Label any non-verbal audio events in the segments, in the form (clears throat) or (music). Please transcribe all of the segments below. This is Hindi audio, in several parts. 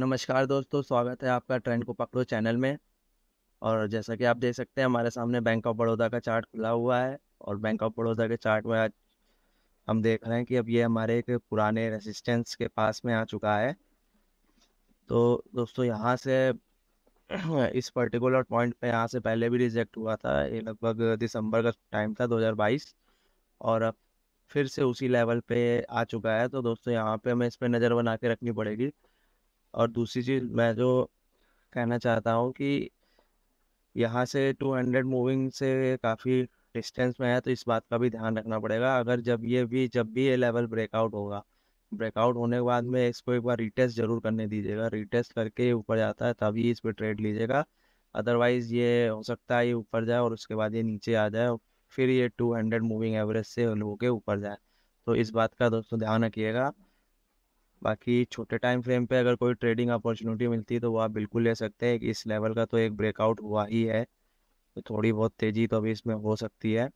नमस्कार दोस्तों स्वागत है आपका ट्रेंड को पकड़ो चैनल में और जैसा कि आप देख सकते हैं हमारे सामने बैंक ऑफ बड़ौदा का चार्ट खुला हुआ है और बैंक ऑफ बड़ौदा के चार्ट में आज हम देख रहे हैं कि अब ये हमारे एक पुराने रेजिस्टेंस के पास में आ चुका है तो दोस्तों यहाँ से (clears throat) इस पर्टिकुलर पॉइंट पे यहाँ से पहले भी रिजेक्ट हुआ था ये लगभग दिसंबर का टाइम था 2022 और अब फिर से उसी लेवल पे आ चुका है तो दोस्तों यहाँ पे हमें इस पर नज़र बना के रखनी पड़ेगी और दूसरी चीज़ मैं जो कहना चाहता हूँ कि यहाँ से टू हंड्रेड मूविंग से काफ़ी डिस्टेंस में है तो इस बात का भी ध्यान रखना पड़ेगा अगर जब ये भी जब भी ये लेवल ब्रेकआउट होगा ब्रेकआउट होने के बाद में इसको एक बार रीटेस्ट जरूर करने दीजिएगा रीटेस्ट करके ऊपर जाता है तभी इस पर ट्रेड लीजिएगा अदरवाइज़ ये हो सकता है ये ऊपर जाए और उसके बाद ये नीचे आ जाए फिर ये टू हंड्रेड मूविंग एवरेज से होके ऊपर जाए तो इस बात का दोस्तों ध्यान रखिएगा बाकी छोटे टाइम फ्रेम पे अगर कोई ट्रेडिंग अपॉर्चुनिटी मिलती है तो वह आप बिल्कुल ले सकते हैं इस लेवल का तो एक ब्रेकआउट हुआ ही है तो थोड़ी बहुत तेज़ी तो अभी इसमें हो सकती है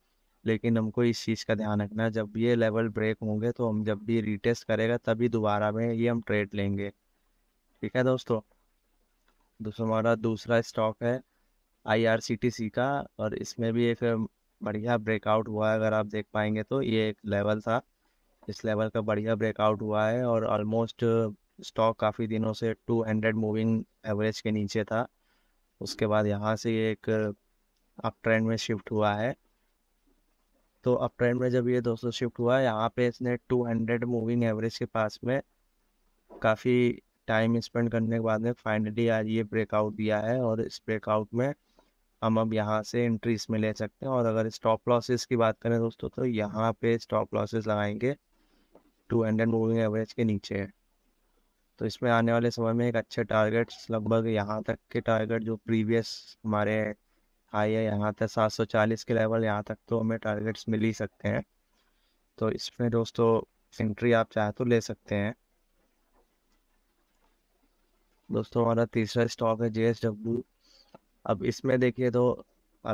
लेकिन हमको इस चीज़ का ध्यान रखना है जब ये लेवल ब्रेक होंगे तो हम जब भी रिटेस्ट करेगा तभी दोबारा में ये हम ट्रेड लेंगे ठीक है दोस्तों दोस्तों हमारा दूसरा स्टॉक है आई का और इसमें भी एक बढ़िया ब्रेकआउट हुआ है अगर आप देख पाएंगे तो ये एक लेवल था इस लेवल का बढ़िया ब्रेकआउट हुआ है और ऑलमोस्ट स्टॉक काफ़ी दिनों से 200 मूविंग एवरेज के नीचे था उसके बाद यहाँ से एक अप ट्रेंड में शिफ्ट हुआ है तो अप ट्रेंड में जब ये दोस्तों शिफ्ट हुआ है यहाँ पे इसने 200 मूविंग एवरेज के पास में काफ़ी टाइम स्पेंड करने के बाद में फाइनली आज ये ब्रेकआउट दिया है और इस ब्रेकआउट में हम अब यहाँ से एंट्रीज में ले सकते हैं और अगर स्टॉप लॉसेस की बात करें दोस्तों तो यहाँ पे स्टॉप लॉसेस लगाएंगे टू हंड्रेड मूविंग एवरेज के नीचे है तो इसमें आने वाले समय में एक अच्छे टारगेट्स लगभग यहाँ तक के टारगेट जो प्रीवियस हमारे हाई है यहाँ तक सात सौ चालीस के लेवल यहाँ तक तो हमें टारगेट्स मिल ही सकते हैं तो इसमें दोस्तों एंट्री आप चाहे तो ले सकते हैं दोस्तों हमारा तीसरा स्टॉक है जे अब इसमें देखिए तो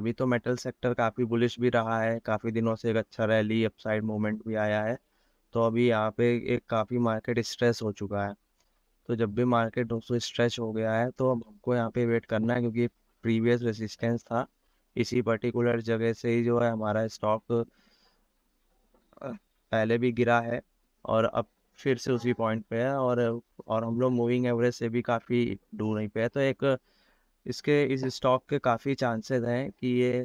अभी तो मेटल सेक्टर काफ़ी बुलिश भी रहा है काफ़ी दिनों से एक अच्छा रैली अपसाइड मूवमेंट भी आया है तो अभी यहाँ पे एक काफ़ी मार्केट स्ट्रेस हो चुका है तो जब भी मार्केट दोस्तों स्ट्रेच हो गया है तो अब हमको यहाँ पे वेट करना है क्योंकि प्रीवियस रेसिस्टेंस था इसी पर्टिकुलर जगह से ही जो है हमारा स्टॉक पहले भी गिरा है और अब फिर से उसी पॉइंट पे है और और हम लोग मूविंग एवरेज से भी काफ़ी दूर नहीं पे है तो एक इसके इस स्टॉक के काफ़ी चांसेस हैं कि ये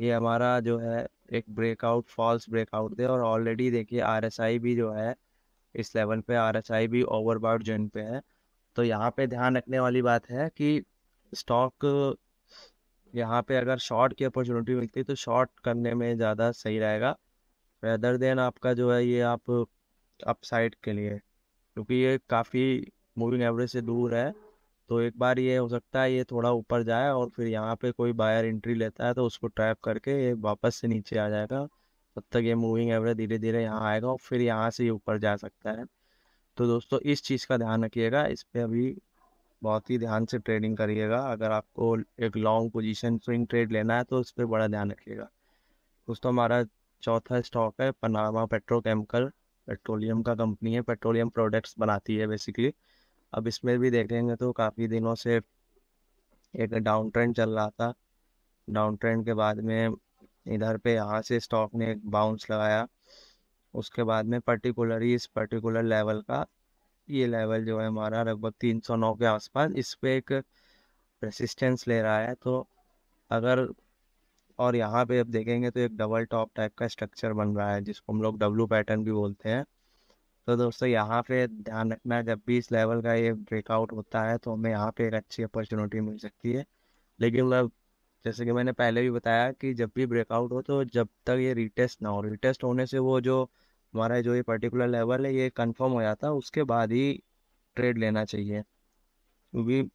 ये हमारा जो है एक ब्रेकआउट फॉल्स ब्रेकआउट दे और ऑलरेडी देखिए आर भी जो है इस लेवल पे आर भी ओवरबाउट जोन पे है तो यहाँ पे ध्यान रखने वाली बात है कि स्टॉक यहाँ पे अगर शॉर्ट की अपॉर्चुनिटी मिलती है तो शॉर्ट करने में ज़्यादा सही रहेगा वेदर देन आपका जो है ये आप अपसाइड के लिए क्योंकि ये काफ़ी मूविंग एवरेज से दूर है तो एक बार ये हो सकता है ये थोड़ा ऊपर जाए और फिर यहाँ पे कोई बायर एंट्री लेता है तो उसको ट्रैप करके ये वापस से नीचे आ जाएगा तब तक ये मूविंग एवरेज धीरे धीरे यहाँ आएगा और फिर यहाँ से ये ऊपर जा सकता है तो दोस्तों इस चीज़ का ध्यान रखिएगा इस पर अभी बहुत ही ध्यान से ट्रेडिंग करिएगा अगर आपको एक लॉन्ग पोजिशन स्विंग ट्रेड लेना है तो उस पर बड़ा ध्यान रखिएगा दोस्तों हमारा चौथा स्टॉक है पनामा पेट्रोकेमिकल पेट्रोलियम का कंपनी है पेट्रोलियम प्रोडक्ट्स बनाती है बेसिकली अब इसमें भी देखेंगे तो काफ़ी दिनों से एक डाउन ट्रेंड चल रहा था डाउन ट्रेंड के बाद में इधर पे यहाँ से स्टॉक ने एक बाउंस लगाया उसके बाद में पर्टिकुलरली इस पर्टिकुलर लेवल का ये लेवल जो है हमारा लगभग तीन सौ नौ के आसपास इस पर एक रेसिस्टेंस ले रहा है तो अगर और यहाँ पे अब देखेंगे तो एक डबल टॉप टाइप का स्ट्रक्चर बन रहा है जिसको हम लोग डब्लू पैटर्न भी बोलते हैं तो दोस्तों यहाँ पे ध्यान रखना जब भी इस लेवल का ये ब्रेकआउट होता है तो हमें यहाँ पे एक अच्छी अपॉर्चुनिटी मिल सकती है लेकिन मतलब जैसे कि मैंने पहले भी बताया कि जब भी ब्रेकआउट हो तो जब तक ये रिटेस्ट ना हो रिटेस्ट होने से वो जो हमारा जो ये पर्टिकुलर लेवल है ये कंफर्म हो जाता है उसके बाद ही ट्रेड लेना चाहिए क्योंकि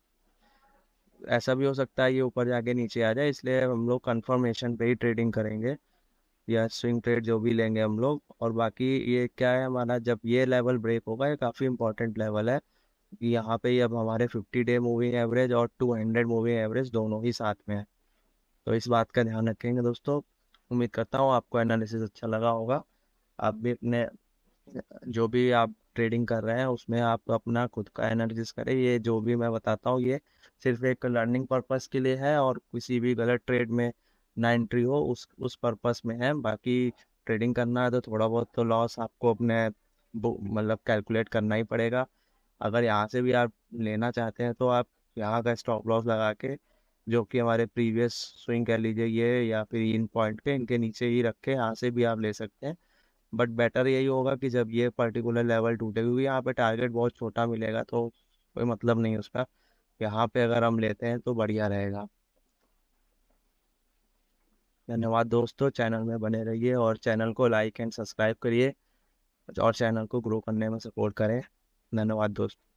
ऐसा भी हो सकता है ये ऊपर जाके नीचे आ जाए इसलिए हम लोग कन्फर्मेशन पे ही ट्रेडिंग करेंगे या स्विंग ट्रेड जो भी लेंगे हम लोग और बाकी ये क्या है हमारा जब ये लेवल ब्रेक होगा ये काफ़ी इंपॉर्टेंट लेवल है यहाँ पे अब हमारे 50 डे मूविंग एवरेज और 200 मूविंग एवरेज दोनों ही साथ में है तो इस बात का ध्यान रखेंगे दोस्तों उम्मीद करता हूँ आपको एनालिसिस अच्छा लगा होगा आप भी अपने जो भी आप ट्रेडिंग कर रहे हैं उसमें आप अपना खुद का एनालिसिस करें ये जो भी मैं बताता हूँ ये सिर्फ एक लर्निंग पर्पज़ के लिए है और किसी भी गलत ट्रेड में ना एंट्री हो उस उस पर्पस में है बाकी ट्रेडिंग करना है तो थोड़ा बहुत तो लॉस आपको अपने मतलब कैलकुलेट करना ही पड़ेगा अगर यहाँ से भी आप लेना चाहते हैं तो आप यहाँ का स्टॉप लॉस लगा के जो कि हमारे प्रीवियस स्विंग कह लीजिए ये या फिर इन पॉइंट के इनके नीचे ही रख के यहाँ से भी आप ले सकते हैं बट बेटर यही होगा कि जब ये पर्टिकुलर लेवल टूटे क्योंकि यहाँ पे टारगेट बहुत छोटा मिलेगा तो कोई मतलब नहीं उसका यहाँ पे अगर हम लेते हैं तो बढ़िया रहेगा हम्म। धन्यवाद दोस्तों चैनल में बने रहिए और चैनल को लाइक एंड सब्सक्राइब करिए और चैनल को ग्रो करने में सपोर्ट करें धन्यवाद दोस्तों